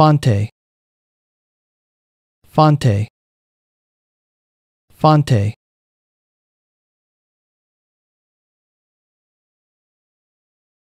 Fonte Fonte Fonte